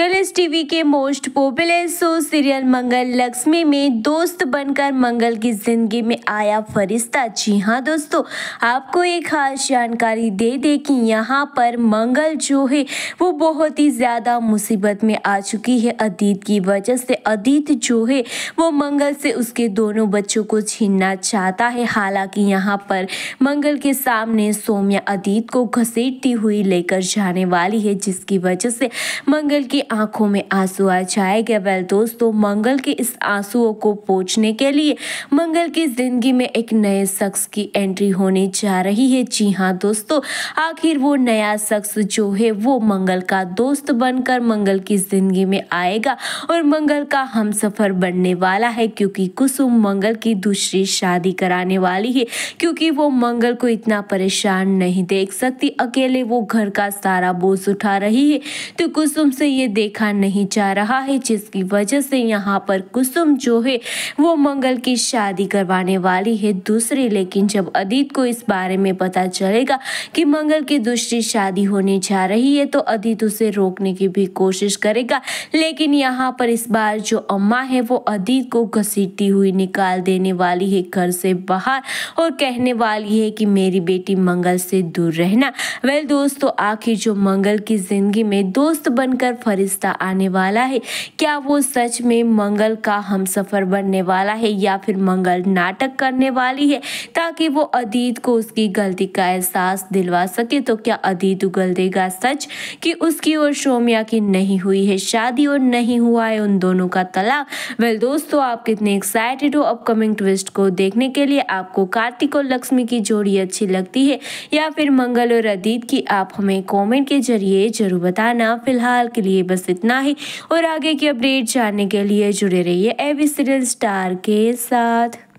colours TV के most popular show serial Mangal Laxmi में दोस्त बनकर मंगल की जिंदगी में आया फरिश्ता जी हाँ दोस्तों आपको एक खास जानकारी दे दे कि यहाँ पर मंगल जो है वो बहुत ही ज़्यादा मुसीबत में आ चुकी है अदीत की वजह से अदीत जो है वो मंगल से उसके दोनों बच्चों को छीनना चाहता है हालांकि यहाँ पर मंगल के सामने सोम्या अदीत को घसीटती हुई लेकर जाने वाली है जिसकी वजह से मंगल की आंखों में आंसू आ जाएगा वेल दोस्तों मंगल के इस आंसुओं को पोचने के लिए मंगल की जिंदगी में एक नए शख्स की एंट्री होने जा रही है जी हाँ दोस्तों आखिर वो नया शख्स जो है वो मंगल का दोस्त बनकर मंगल की जिंदगी में आएगा और मंगल का हम सफर बनने वाला है क्योंकि कुसुम मंगल की दूसरी शादी कराने वाली है क्योंकि वो मंगल को इतना परेशान नहीं देख सकती अकेले वो घर का सारा बोझ उठा रही है तो कुसुम से ये देखा नहीं जा रहा है जिसकी वजह से यहाँ पर कुसुम जो है वो मंगल की शादी करवाने वाली है दूसरी लेकिन जब अदित को इस बारे में पता चलेगा कि मंगल की दूसरी शादी होने जा रही है तो अदित उसे रोकने की भी कोशिश करेगा लेकिन यहाँ पर इस बार जो अम्मा है वो अदित को घसीटती हुई निकाल देने वाली है घर से बाहर और कहने वाली है कि मेरी बेटी मंगल से दूर रहना वेल दोस्तों आखिर जो मंगल की जिंदगी में दोस्त बनकर रिश्ता आने वाला है क्या वो सच में मंगल का हम सफ़र बनने वाला है या फिर मंगल नाटक करने वाली है ताकि वो अदीत को उसकी गलती का एहसास दिलवा सके तो क्या अदीत उगल देगा सच कि उसकी और सोमिया की नहीं हुई है शादी और नहीं हुआ है उन दोनों का तलाक वेल दोस्तों आप कितने एक्साइटेड हो अपकमिंग ट्विस्ट को देखने के लिए आपको कार्तिक और लक्ष्मी की जोड़ी अच्छी लगती है या फिर मंगल और अदीत की आप हमें कॉमेंट के जरिए जरूर बताना फिलहाल के लिए बस इतना ही और आगे की अपडेट जानने के लिए जुड़े रहिए एवी सीरियल स्टार के साथ